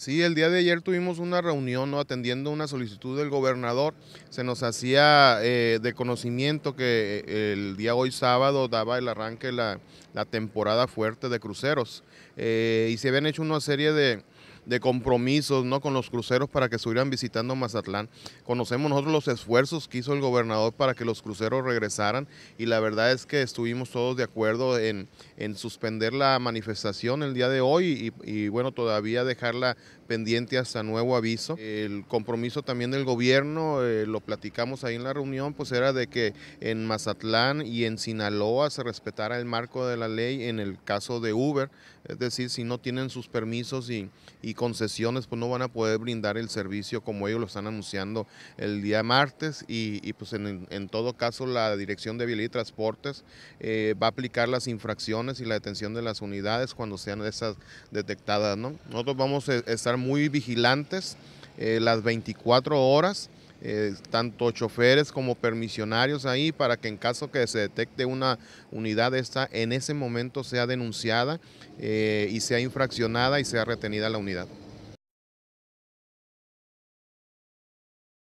Sí, el día de ayer tuvimos una reunión ¿no? atendiendo una solicitud del gobernador. Se nos hacía eh, de conocimiento que eh, el día hoy sábado daba el arranque la, la temporada fuerte de cruceros eh, y se habían hecho una serie de, de compromisos ¿no? con los cruceros para que estuvieran visitando Mazatlán. Conocemos nosotros los esfuerzos que hizo el gobernador para que los cruceros regresaran y la verdad es que estuvimos todos de acuerdo en, suspender la manifestación el día de hoy y, bueno, todavía dejarla pendiente hasta nuevo aviso. El compromiso también del gobierno, eh, lo platicamos ahí en la reunión, pues era de que en Mazatlán y en Sinaloa se respetara el marco de la ley en el caso de Uber, es decir, si no tienen sus permisos y y concesiones pues no van a poder brindar el servicio como ellos lo están anunciando el día martes y, pues en, todo caso la Dirección de Vialidad y Transportes eh, va a aplicar las infracciones y la detención de las unidades cuando sean esas detectadas. ¿no? Nosotros vamos a estar muy vigilantes eh, las 24 horas eh, tanto choferes como permisionarios ahí para que en caso que se detecte una unidad esta, en ese momento sea denunciada eh, y sea infraccionada y sea retenida la unidad.